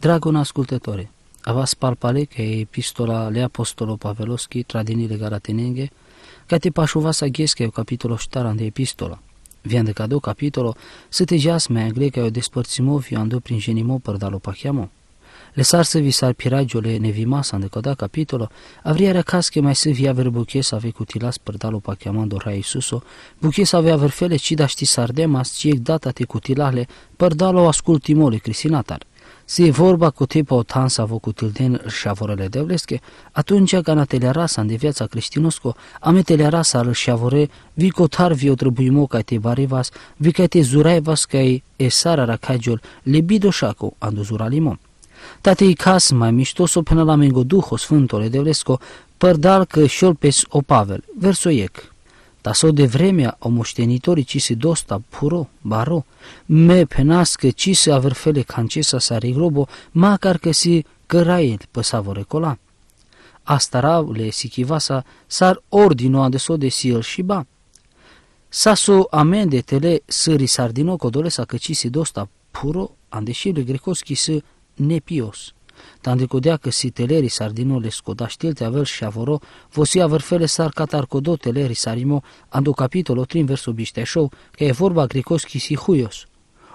Dragă ascultătore, avas palpale că epistola le apostolo Paveloschi tradinile legara că te pașuva să ghescă eu capitolo ștaran de epistola. Vian de cadou capitolo, să te mai angle că eu despărțimo andu prin genimo părdalo pachiamo. Lăsar să vi sar piragiole nevimasa în decăda capitolo, avria recas că mai să via verbuche să ave cutilas părdalo pachiamando ra Iisuso, buche să avea verfele ci da ști sardemas, ci data te cutilale, părdalo ascultimole crisinatar. Si vorba cu tipul Tansa cu tilden șavorele devlesche, atunci ca na telerasa de viața creștinusco, ame telerasa îl șavore, vi cotar vi o trebuimo ca te barivas, vi ca te zuraivas ca e sara racagiol, le bidoșaco, andu limon. Tate i cas mai mișto so până la mingo duho sfântole devlesco, părdal că șolpes verso versoiec taso de vremea o moștenitorii se dosta puro, baro, me penască cise aver fele cancesa sari grobo, macar că se si căraie păsavo recola. Astarav le sichivasa sar ordinoa de so de sil și ba. Saso amende tele sări sardino codolesa se dosta puro, andeșile grecoschi să nepios. Tan de codeacă si teleri sardinole scodaștilte avel și avoro, vosia vârfele sar codo teleri sarimo, ando capitolo trim verso bișteșou, că e vorba gricoschi si huios.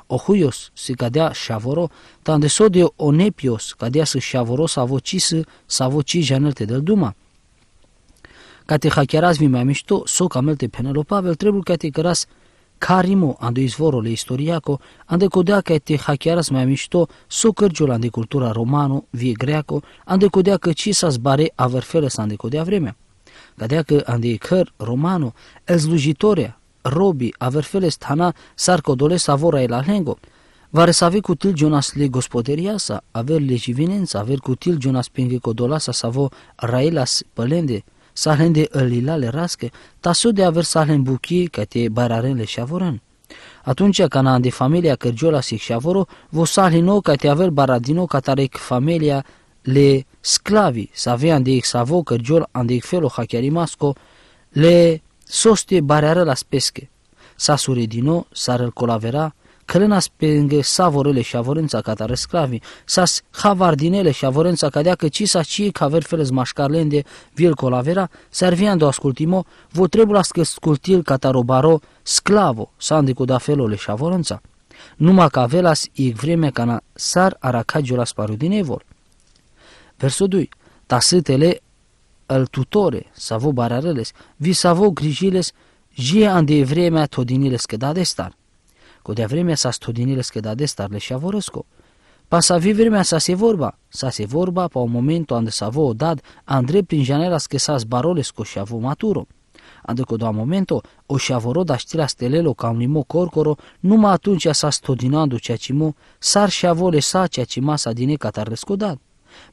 O huios si cadea șavoro, tande de sodio onepios, cadea să șavoro sa vocis sa voci janelte del duma. Ca te hacheras vi mai mișto, so camelte Pavel, trebuie ca te căras Кариму андуизворо ле историако анде кӯдаке ти хакиарас мамишто сукрҷул анде культура роману виегряко анде кӯдаке чисас баре аверферес анде кӯдя време кӯдаке анде кр роману эзлужитория роби аверфелес тана саркодоле савора илаленго Vare să avea cutil Jonas le gospoderia sa, aver le jivinența, aver cutil Jonas penge codolasa sa vo raelas pălende, sahlen ălilale rască, tasu de aver sahlen buchii, că te bararele și avoran. Atunci cana de familia cărgiola si xavoro, vo sahlino că te aver baradino tarec familia le sclavi, să avea de xavo cărgiol ex felo hachiarimasco, le soste barare la spesche. Sa suredino, sarăl colavera, Călânas penge savorele și avorența ca tare sclavi, sas havardinele și avorența ca că ci sa ci ca verfeles mașcarlende vil colavera, serviando ascultimo, vo trebuie să scultil ca robaro, sclavo, sandicu da felole și avorența. Numai ca velas e vremea ca na sar aracagiul asparu din evol. Versul 2. Tasâtele îl tutore, savo barareles, vi savo grijiles, jie an de vremea todinile scăda de star cu de vremea sa studinile starle și vorăscu. Pa să vi vremea să se vorba, să se vorba pa un momentul unde să vă o dad, Andrei prin janela schesas barolesco și avu maturo. Ande cu doa momento, o și avoro da știrea stelelo ca un limo corcoro, numai atunci sa studinandu stodinandu ceea ce mo, sar și avole sa ceea ce masa din catarlesco dad.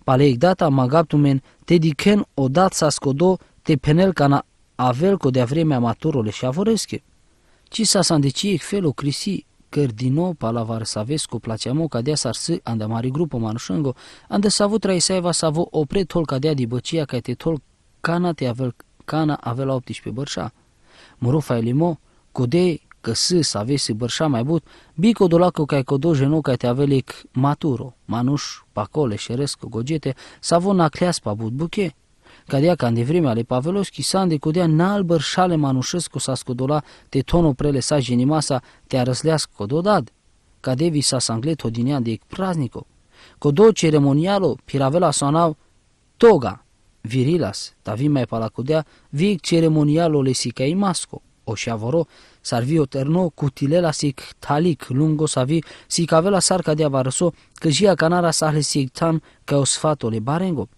Paleic data magaptumen, te dicen odat sa scodo, te penel na avel cu de vremea maturole și avoresche. Ci sa s-a felul crisii, căr din nou palavar savescu placeamo cadea sarsı anda mari grupo manșângo, anda savu traisaiva savu opre tol cadea di băcia ca te tol cana te avel cana avela 18 bărșa. Murufa elimo, codei că să savesi bărșa mai but, bico dolaco ca codo Genu, ca te avelic maturo, manuș, pacole, șeresco, gogete, savo nacleas pa but buche, Cadia când de vremea ale Paveloschi, s-a îndecodea în albăr șale manușescu s-a scodola te tonu prele sa te arăslească cododad. Cade vi s-a sanglet hodinea de praznico. Codo ceremonialo piravela sonau toga virilas, ta vi mai palacodea vi ceremonialo lesica imasco. O șavoro s-ar vi o terno cu tilela sic talic lungo s-a vi sicavela sarca de abarăso că jia canara s-a lesic tan ca o sfatole barengop.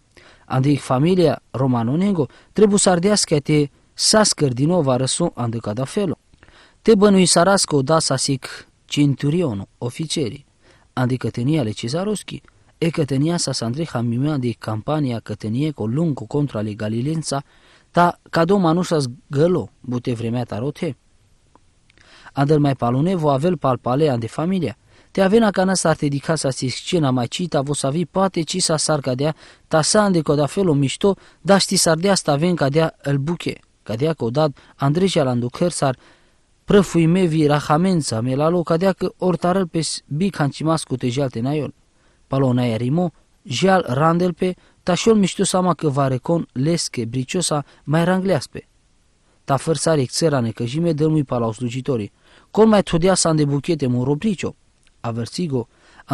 Андык familia Romanonengo trebuie să ardească te sascăr din nou varăsu andica da felul. Te bănui o da să zic cinturionul oficerii. andi tenia le cezaroschi, e cătenia sa sandri mimea de campania cătenie cu lungul contra le galilența, ta cadou manușa zgălo, bute vremea tarote. Andel mai palune vo avel palpale de familia, te-a avena kana sartedika sa siskchena machita vosavi pate chi sa sarkadea tasande felul mișto daști sardea staven cadea îl buche cadea codad andreja landuker sar prăfuimevi rahamența loc cadea că ortarăl pe bic cancimas cu tejalte naiol palona erimo jial randel pe tașol mișto sama că varecon lesche briciosa mai pe. ta fărsare țărane că jime dălmui palau slujitorii. Col mai todea s-a îndebuchete un robricio. Avertigo,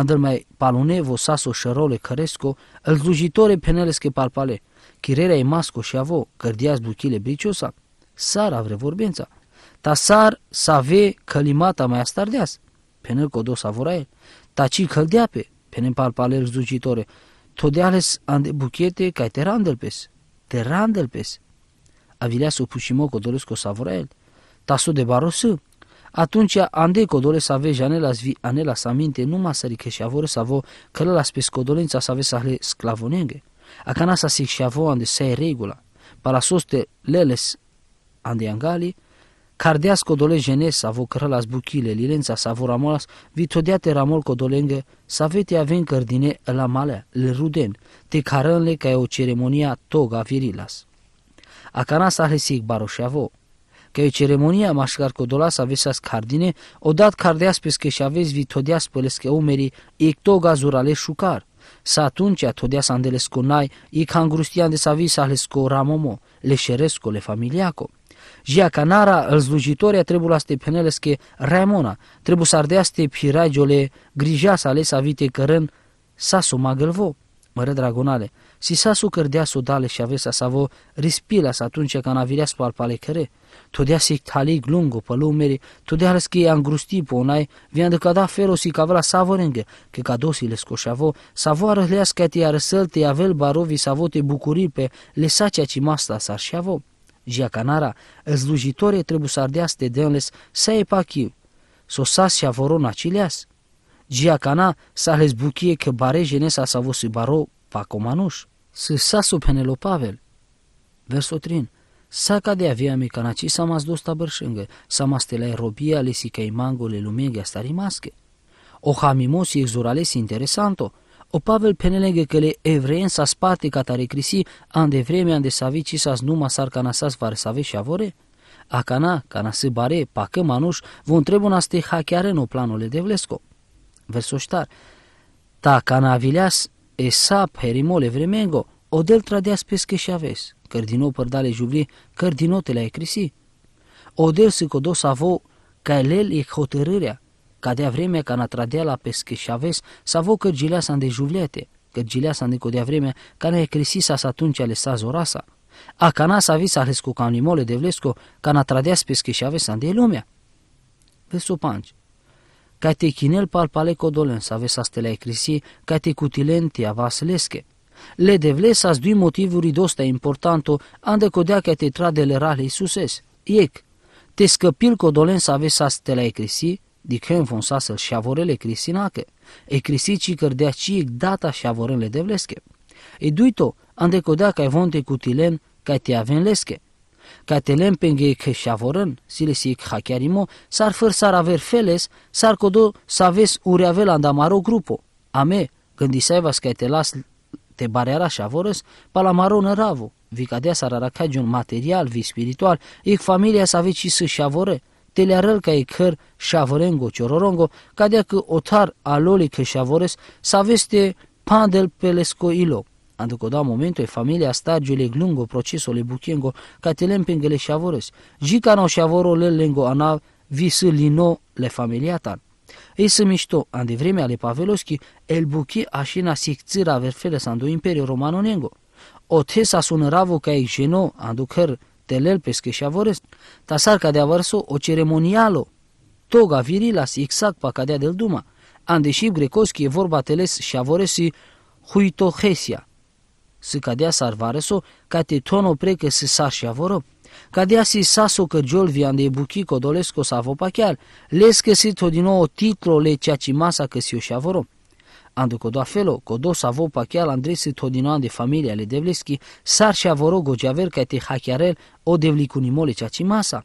go, mai palune vo saso sharole karesko, el zlujitore peneleske palpale, kirera masco și avo, kërdias bukile briciosa, sar avre vorbenca, ta sar ve kalimata mai astardeas, penel kodo el, ta ci kăldeape, penel palpale zlujitore, todeales ande buchete ca te pes, te randelpes, avileas o pushimo el, ta taso de barosă, atunci andei codole să aveți anela zvi anela să aminte nu să că și avore să vo la spes codolința să aveți să le sclavonenge. Acana să sic și avo ande se regula. soste leles ande angali, cardeas codole jene să vo la zbuchile lilența să vă ramolas vitodeate ramol codolenge să vete avem cărdine la malea, le ruden, te carănle ca e o ceremonia toga virilas. Acana să le sic baroșeavo, Каи o машгар кодолас авесас кардине одат кардеаспес кешавес ви тодиаспелес ке e to gazurale șucar. Sa atunci atodea să îndelesconai i cangrustian de savi să alesco ramomo, leșeresco le familiaco. Gia canara, îl slujitoria trebuie să te raimona Ramona, trebuie să ardea să te piragiole, grija să ales avite cărân, sa suma gălvo. Mără dragonale, si sa sucărdea cărdea sodale și avea sa savo, rispila sa atunci ca navirea spalpale căre. Todea si talig lungo pe lumeri, todea raski angrusti ponai, vian de cada fero si cavela savorenge, che cadosi le scoșavo, savoară leasca te arăsălte avel barovi savote bucuri pe lesacea cimasta sarșavo. Gia canara, zlujitore trebuie să ardeas te denles să e pachiu, sosas și avoron acileas. Gia cana să le buchie că bare jenesa savosi baro pacomanuș, să sasu penelo pavel. Verso 3 Saka de avea mecanaci sa mas dosta bărșângă, sa mas telai robia ale si caimangole lumegea asta rimasche. O hamimos exurales interesanto, o Pavel penelegă că le evreien sa spate catare crisi, an de vreme an de savici sa numa sar canasas varsave și avore? Acana, canase bare, pacă manuș, vom trebuie naste în o planule de vlesco. Versoștar, ta e sap herimole vremengo, Odel tradea spes și aves, căr din nou părdale juvlie, căr din nou te la ecrisi. Odel se codo savo, ca el e hotărârea, ca de vremea ca na tradea la pesche și aves, savo că gilea s-a de juvlete, că gilea s-a de codea vremea, ca na ecrisi s-a atunci ale sa zorasa. A cana a vis alescu ca animole de vlesco, ca na tradea spesche și aves de lumea. Vesu panci ca te chinel palpale codolen, să a stelea ecrisi, ca te cutilen te avas lesche, le devle sa zdui dui motivuri dosta importanto, ande codea che tetradele rale Iisuses. Iec, te scăpil codolen să aveți să te la ecrisi, dicem von să să-l șavorele cristinache, ecrisi ci cărdea ci data șavorele de vlesche. E duito, ande codea ca vonte cutilen, că te aven lesche. că te lem penge că șavoren, sile si ec hachiarimo, s-ar făr s-ar aver feles, s-ar codo să aveți ureavel andamaro grupo. Ame, când vas că te las te bareara Chavorăs, palamaronă Ravo, vicadeasa un material, vi spiritual, e familia să aveți și să și te le arăl ca e căr avorengo Ciororongo, ca că otar aloli că Chavorăs să aveți te pandel pelesco ilo. Anducă da momentul, familia stagiule glungo procesole buchengo, ca te și Chavorăs, gica no avoro le lengo anav, să lino le familia tan. Esse mișto, an de vreme ale Paveloschi, el buchi așina sicțira verfele sandu Imperio Romano Nengo. O tesa sunăravo ca ei geno, anducăr, telel pesche și avoresc. Tasarca de avarso o ceremonialo. Toga virilas exact pa cadea del duma. an deși grecoschi e vorba teles și avoresi huitohesia. Să cadea sarvareso, ca te tono precă să sar și avorop de asi saso Giolvian de buchico dolesco savo pa chiar, les căsit din nou titlo le cea masa că si ușa vorom. Andu codo afelo, codo savo pa chiar andresi todinoan de familia le devleschi, sar și avoro gogeaver ca te hachiarel o devlicunimole cea masa.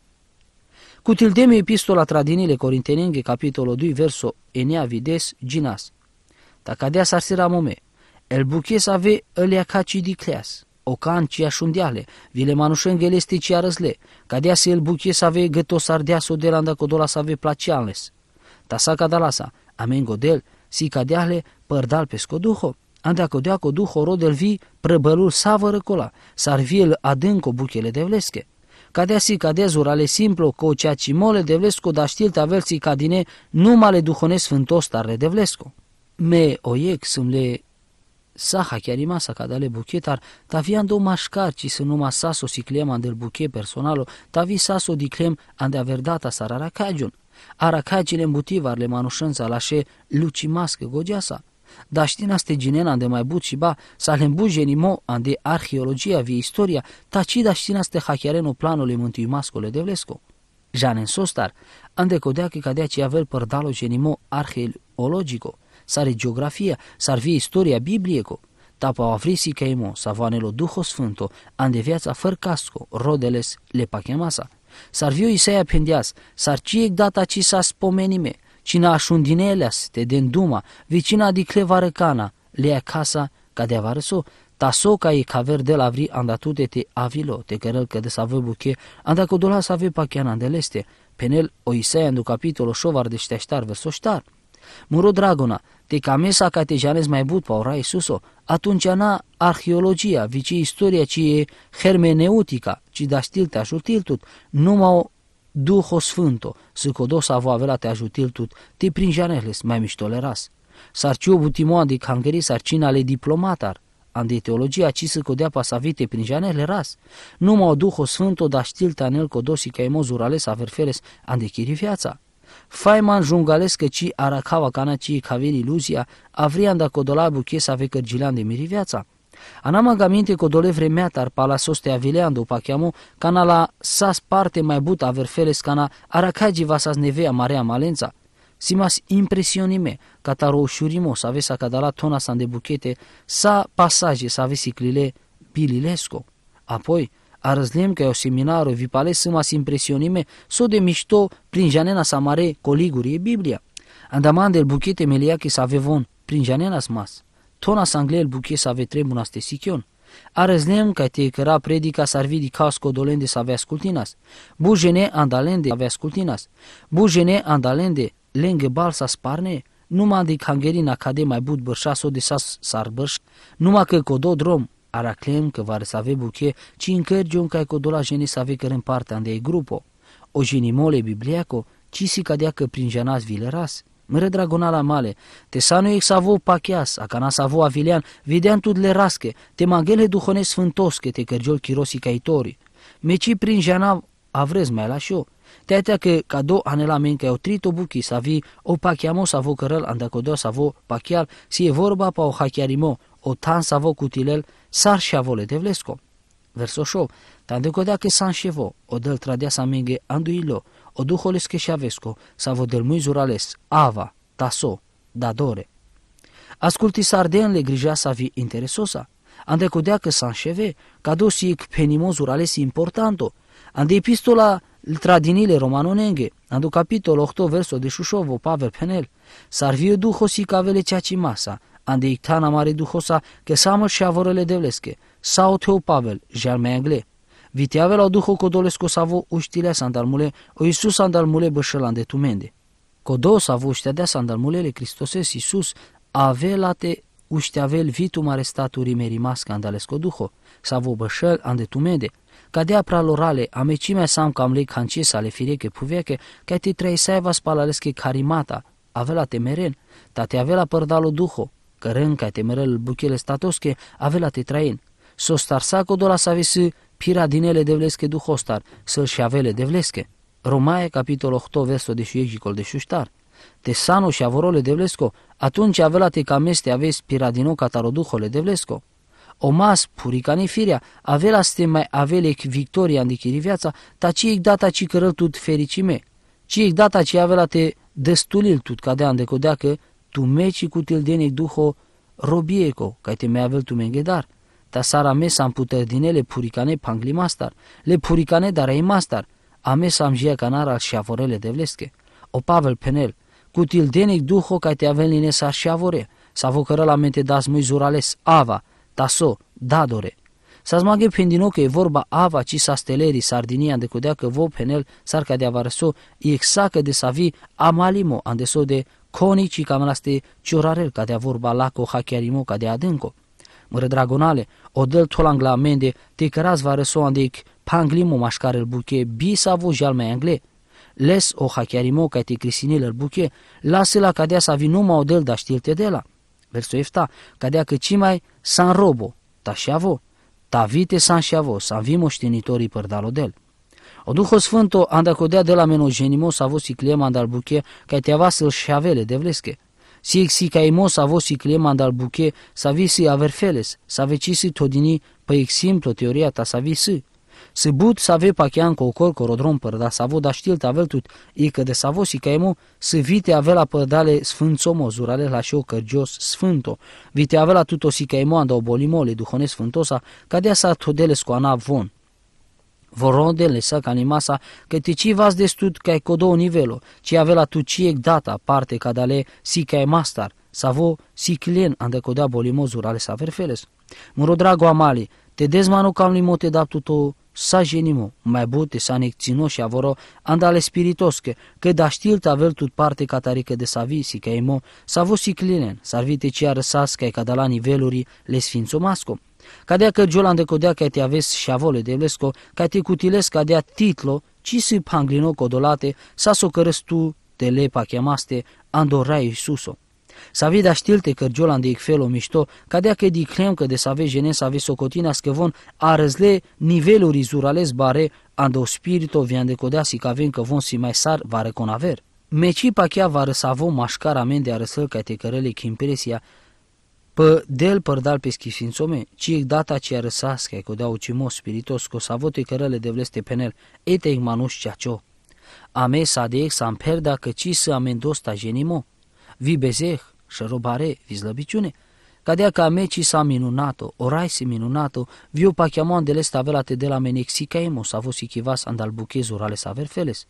Cu tildemii epistola tradinile corintenenge, capitolul 2, verso enea vides, ginas. Tacadea sarsira mome, el buches ave îl acacii dicleas okan chia shundiale, vile gelesti ci chia răzle, dea se el buchie să ave găto sardea s-o de landa codola să ave placiales. Tasaka dalasa, amen godel, si cadeale părdal pe scoduho, anda codea coduho rodel vi prăbălul savără cola, el adânc adânco buchele de vlesche. Cadea si cadea zurale simplu, co cea mole de vlesco, da știl tavelții cadine numale duhone sfântos tarle de vlesco. Me oiec sunt le Saha chiar sa cadale buchetar, tavia ando mașcar, ci să numa saso siclem andel buchet personalo, tavi di clem ande averdata sarara cagiun. Aracagile îmbutivar le manușânța lașe lucimască gogeasa. Da știna ste ginena de mai but și ba, sa le nimo ande arheologia vie istoria, taci da știna ste hacherenu planului mântui mascole de vlesco. Janen sostar, ande codea că cadea ce avel părdalo genimo arheologico sare geografia, s-ar fi istoria Biblie cu. Tapa Afrisi caimo, savanelo Duho Sfânto, ande viața fără casco, rodeles le pachemasa. S-ar o Isaia pendeas, s-ar ciec data ci s-a spomenime, cina așundineleas, te den duma, vicina di clevară lea casa, ca de avarăso, taso ca e caver de la vri andatute te avilo, te cărăl că de sa vă buche, andaco dola sa vă pachean andeleste, penel o Isaia în capitolo șovar de șteștar versoștar. Muro dragona, Tecamesa catejanes mai but paura Isuso, atunci na arheologia, vici istoria, ci e hermeneutica, ci da stilta tut, numai Duho Sfânto, să codos avu avela te ajutil tut, te prinjaneles, mai miștoleras. Sarciu butimoa de cangeri sarcina le diplomatar, an de teologia ci să codea pasavite prin janele ras. Numai o Duho Sfânto da știlta nel codosi ca emozur ales averferes an de chiri viața. Faiman jungalez căci aracava ci caveri iluzia, buche să ave vecă de miri viața. Anamagamente codole vremea tar palasos te avileando cana la sas parte mai but averfeles cana va vasas nevea marea malența. Simas impresionime, cataro șurimo să avesa cadala tona sa de buchete, sa pasaje să avesi clile pililesco. Apoi, arăzlem că o seminaru vi pale să mă impresionime s-o de mișto prin janena samare e Biblia. Andaman del buchete meliache să avevon prin janena smas. Tona sangle el buche să ave trebuie un Arăzlem că te căra predica s-ar vidi casco dolende să avea scultinas. Bujene andalende avea scultinas. Bujene andalende lângă bal să sparne numai de cangerina cade mai bud bărșa s-o de sas s-ar bărș, numai că codod rom Araclem, que să avea buche, ci încărgiu cai codola jene să avea în partea de grupo. O jenimole bibliaco, ci si cadea că prin ras. vileras. dragona dragonala male, te sanu ex avo pachias, a cana savo avilean, videan tut le rasche, te magele duhone că te cărgiol chirosi caitori. Meci prin jana avrez mai la șo. Teatea că cadou anela men că o trito buchi să vi o pacheamo să vă cărăl andacodo să vă pachial, si e vorba pa o hachiarimo, o tan să vă cutilel, Sar și sarșiavoletevlesco. Verso show, tande goda che sanchevo, o del tradias minge, anduilo, o duholes che shavesco, savo del mui zurales, ava, taso, dadore. Asculti sardenle grija sa vi interesosa, ande goda che sancheve, cados ic penimo zurales importanto, ande epistola tradinile romanonenge, ando capitol 8 verso de Shushovo Pavel Penel, sarvio duhosi cavele ceaci masa, ande ictan amare duhosa că samă și avorele devlesche, sau teu Pavel, jar mai angle. Viteavel au duho codolesco sa vo uștilea sandalmule, o Iisus sandalmule bășelande tumende. Codo sa vo uștea dea sandalmulele Christoses Iisus, ave la te uștiavel vitu mare staturi merima scandalesco duho, sa vo bășel ande tumende, ca de pralorale, amecimea sam cam lei sale fire fireche puveche, ca te trei saiva spalalesche carimata, avea la temeren, ta te avea la părdalo duho, temerel Кренка темирал букеле статоске авелати траин. Состар сако дола сависы пирадинеле девлеске духостар, сыл шавеле девлеске. Romae, capitol 8, versul 18 te Tesano și avorole de vlesco, atunci avelate cameste aveți piradino cataroduhole de vlesco. Omas, puricani firea, avela ste mai avelec victoria îndichiri viața, ta ciic data ci cărăl tut fericime, ciic data ci avelate destulil tut cadea îndecodeacă tu meci cu tildenic duho robieco, ca te vel tu mengedar. ta sara mesa am puter din ele puricane panglimastar, le puricane dar ei mastar, a mesa am jia canar al avorele de vlesche. O Pavel Penel, cu tildenic duho ca te avel line sa și sa vocără la mente das mui zurales, ava, taso, dadore. Sa smage pendino că e vorba ava, ci sa stelerii, sardinia, de codea că vo penel, sarca de avarso, exact de savi, amalimo, andeso de Conii cam laste ciorarel ca de vorba co hachiarimo ca de adânco. Mără dragonale, o dăl tolang la mende, te căraz va răsoan de panglimo îl buche, bi sa vo jalme angle. Les o hachiarimo ca te crisinel buche, lasă la cadea sa numai o dăl da știlte de la. Versul efta, cadea că mai san robo, ta șavo, ta vite san șavo, san vi moștenitorii părdalodel. O Duho Sfânto andacodea de la s a vosi cliema andal buche, ca te avas îl șavele de vlesche. Si exi ca s a vosi cliema andal buche, s-a visi averfeles, sa vecisi todini, pe exemplu teoria ta s-a visi. Se but să ve pachean cu ocor corodrom părda sa voda știl ta veltut, e că de sa vosi ca emo, se vite la părdale sfânțomo, zurale la șeu cărgios sfânto, vite la tuto si ca andă o obolimole, duhone sfântosa, ca dea a todeles cu anavon vorondel sa ca nimasa, că ci vas stud ca cu două nivelo, ci avea tu ciec data parte ca dale si ca e mastar, vo si clien ande codea bolimozur ale sa verfeles. Muro drago amali, te dezmanu cam limote daptu to sa genimo, mai bute sa necțino și avoro, andale spiritos că da știl tavel tut parte catarică de savi, si ca sa vo si clinen, sarvite ci arăsas ca e cadala niveluri le sfințomasco. Cadea de codea că te aves și avole de vlesco, ca te ca dea titlo, ci si panglino codolate, sa s-o cărăstu de lepa chemaste, andorai Iisuso. Să vede știlte că Giolan de Icfelo mișto, dea că diclem că de aveți jene să ave socotina scăvon arăzle niveluri zurales bare, ando spirito vian de codea si avem că von si mai sar vare conaver. Meci pachea va răsavo mașcara men de arăsăl ca te cărele chimpresia, Pă del părdal pe schisințome, ci e data ce răsască, că dea ucimos spiritos, că savote cărele de vleste penel, ete manuș ceacio. Ame s-a de ex am perda că ci să amendosta genimo, vi bezeh, șărobare, vi slăbiciune, cadea ame ci s-a minunato, orai si minunato, vi pa chiamon de lesta velate de la menexica emo, sa vos ichivas andal buchez urale sa verfeles.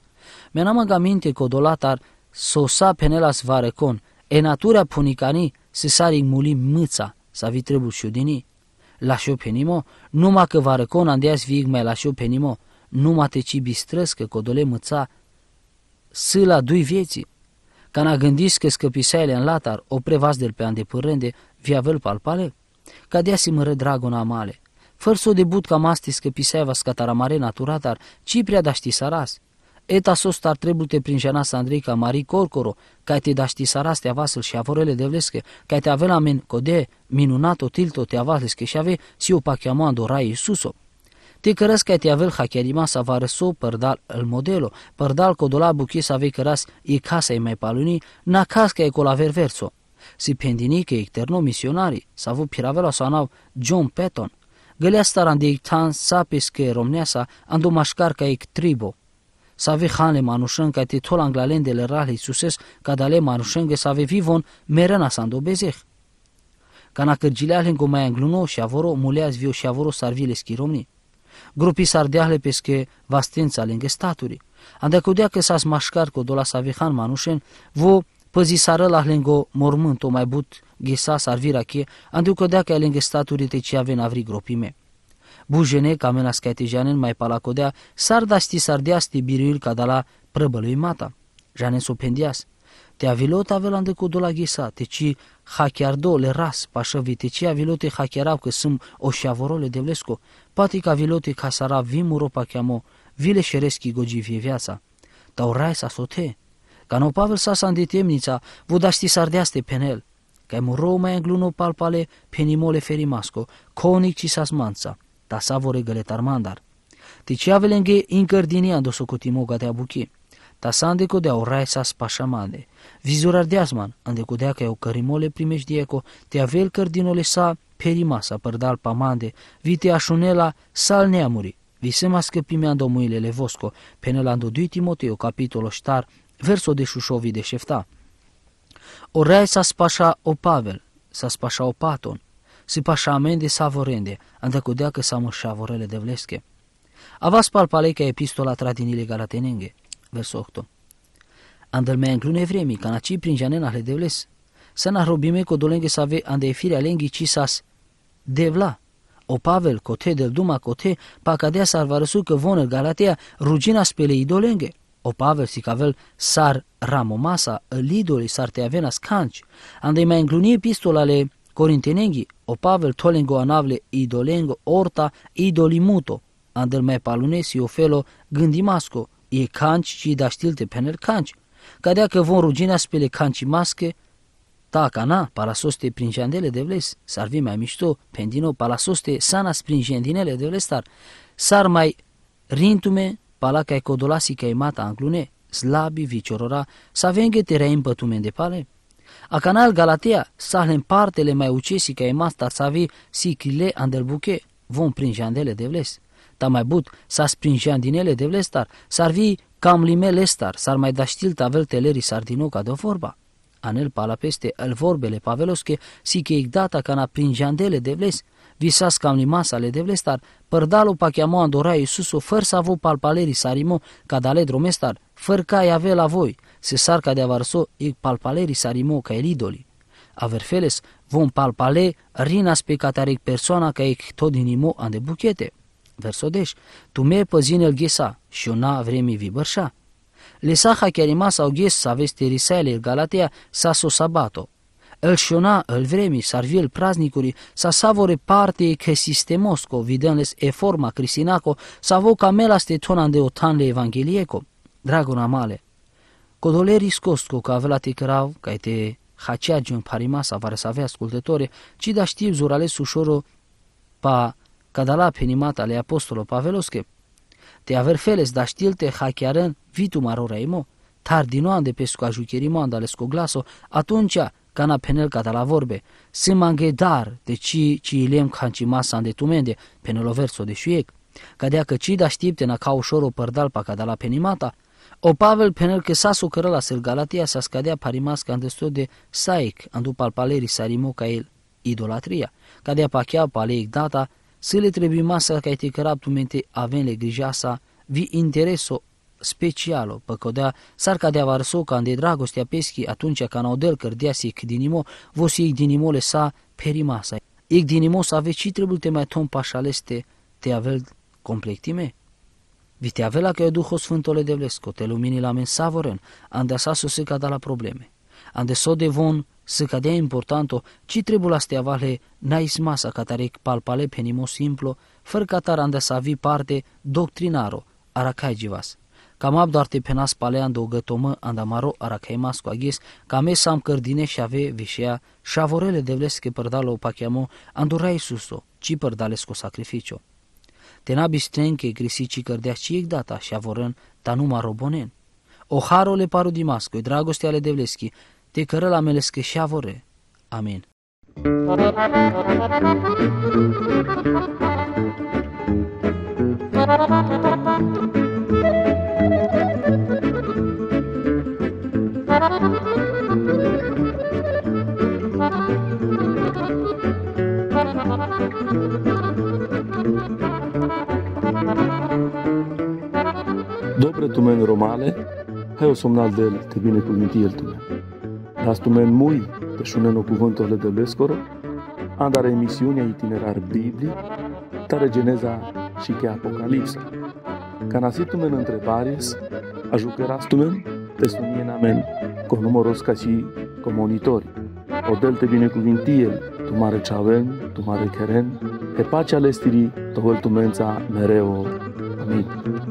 Menamă gaminte codolatar, sosa penelas varecon, E natura punicani se sari muli mâța, sa vi trebuie șudini. Lașo penimo, numai că va răcon andeas vig mai lașo penimo, numai te ci că codole mâța, la dui vieții. a gândis că scăpisaile în latar, o de del pe via viavel palpale, ca deasimără dragona amale. Fără da să o debut ca mastis că pisaiva scataramare naturatar, ci prea daști saras. Eta sos tar trebute prin Andrei Sandrica Mari Corcoro, ca te daști sarastea vasel și avorele de vlescă, ca te avea la min code o tilto te avasleske și ave si o pachiamando rai Iisuso. Te cărăs ca te avel hacherima să vă răso părdal îl modelo, părdal codola buchie să vei căras e casa e mai paluni, na casca e colaver verso. Si pendini că externo misionari, să vă piravela sanau John Patton, gălea staran de ictan sapis că sa andu mașcar ca ec tribo save hanle manushen, ka te tol anglalen de le rahli suses ka dale manushën ge save vivon a sando bezeh. Kana kërgjilal hen gomaj angluno shavoro muleaz vio shavoro sarvile skiromni. Grupi sardiahle peske vastenca lenge staturi. Anda codea că s-a smașcat cu dola Savihan Manușen, vo păzi sară la lengo mormânt o mai but ghesa sarvira che, andu codea că lenge staturi te ce avea avri gropime. Bujene, kamena skajtežanen mai palakodea, sardasti sardiasti biruil kadala prăbălui mata. Janen pendias. Te avilot avela îndecodola ghisa, te ci do le ras pașăvi, te ci avilote hachiarau că sunt oșavorole de vlesco, patic avilote casara vimuro pachiamo, vile șereschi vie viața. Tau rai sa sote, ca no pavel sa sa îndetemnița, vodasti sardeaste penel, ca mu mai îngluno palpale penimole ferimasco, conic ci sasmanța tasavore galetar mandar. Tici avelengi incardineando socotimoga de abuki. Tasande ko au rai sa da spașamande. Vizurar de asman, ande ko că eu cărimole dieco, te avel cărdinole sa perimasa părdal pamande, vite așunela sal neamuri. mă că pimeando muilele vosco, penelando 2 Timoteo capitolul ștar, verso de șușovi de șefta. rai sa spașa o Pavel, sa spașa o Paton, si pașamende savorende, andacudea că samă șavorele de vlesche. Avas palpalei ca epistola tradinile galatenenge, verso 8. Andălmea înclune vremii, ca naci prin janena le devles. Să na robime cu dolenge să ave ande firea lenghi cisas devla. O Pavel, cote del duma cote, pa cadea s-ar varăsu că vonă Galatea, rugina spele idolenge. O Pavel si cavel sar ramomasa, îl idoli sar te avena scanci. Ande mai încluni epistolale Korintinengi o pavel tolengo anavle idolengo orta idolimuto, andel mai palunesi o felo gândimasco, e canci și da stilte penel canci, ca dea că vor rugina spele canci masche, ta cana, palasoste prin jandele de vles, s-ar vi mai mișto, pendino palasoste sana prin jandinele de vlestar, s-ar mai rintume e codolasi ca imata anglune, slabi viciorora, s-a venge terea împătume de pale, a canal Galatea a în partele mai ucesi ca emasta savi si chile andelbuche, vom prinjandele de vles. Ta mai but, din ele de vlestar, s-ar vi cam s-ar mai da știl tavel teleri ca de vorba. Anel pala peste el vorbele paveloske, si che igdata cana prinjandele de vles, visas cam le de vlestar, părdalu pa chiamo andora Iisuso, făr sa vo palpaleri sarimo, dale dromestar, făr ca avea la voi, se sarca de avarso e palpaleri sarimo ca el idoli. Averfeles vom palpale rinas pe cataric persoana ca ec tot inimo de buchete. Verso deș, deci, tu me păzin el ghesa și una vremi vibărșa. Lesaha chiar ima sau ghes sa veste risele el Galatea sa so sabato. El șona el vremi sarviel praznicuri sa savore parte că sistemosco videnles e forma cristinaco sa vo camela ste tonan de otanle evangelieco. Dragona male, Codole riscosco ca avlati crav, ca ete haceagiun să varsavea ascultători, ci da știu zurale ușoro pa cadala penimata ale apostolo Paveloske, te aver feles da știlte hachiarăn vitu marora imo, tar dinoan de pescu andales cu glaso, atunci cana penel cadala vorbe, se mange dar de ci ci ilem canci masa de tumende, verso de șuiec, cadea că ci da știpte na ca ușorul o părdal pa cadala penimata, o Pavel pener que la cărălasel Galatia scadea parimas ca îndestul de saic, andu palpalerii rimu ca el idolatria, cadea pachea paleic data, să le trebuie masa ca te căraptumente avenle sa vi intereso specialo, păcodea sarca de avarso ca de dragostea peschi atunci ca del cărdea sic dinimo, vos ic dinimole sa perimasa. Ic dinimo sa veci trebuie te mai tom pașaleste te avel complectime. Vite Viteavela que é do Sfântul Vlesco, te lumini la savoren, anda sa su sica da la probleme. Ande so de von, sica de importanto, ci trebuie la vale nais masa tare palpale pe nimo simplu, fără catar ande sa vi parte doctrinaro, aracaigivas. Cam te penas palea îndăugătomă andamaro aracaimas cu aghes, cam am cărdine și ave vișea, șavorele devlesche părdalo pachiamo, andurai suso, ci părdalesco sacrificio. Te Tenabi strenke grisici cărdeaci data și avorân avoren tanuma robonen. O harole paru dimascoi, dragoste ale devleschi, te cără la melescă și avore. Amin. Thank you. Dobre tumen romale, hai o somnal de el, te cuvinti el tumen. Las tumen mui, te șuneno cuvânturile de bescoro, andare emisiunea itinerar Biblii, tare geneza și che apocalipsa. Ca ajucăras întrebares, ajucărastumen te sunien amen, cu numoros ca și comunitori. del te cuvinti el, tu mare ceaven, tu mare keren, e pacea lestirii, tohăl tumența mereu. Amin.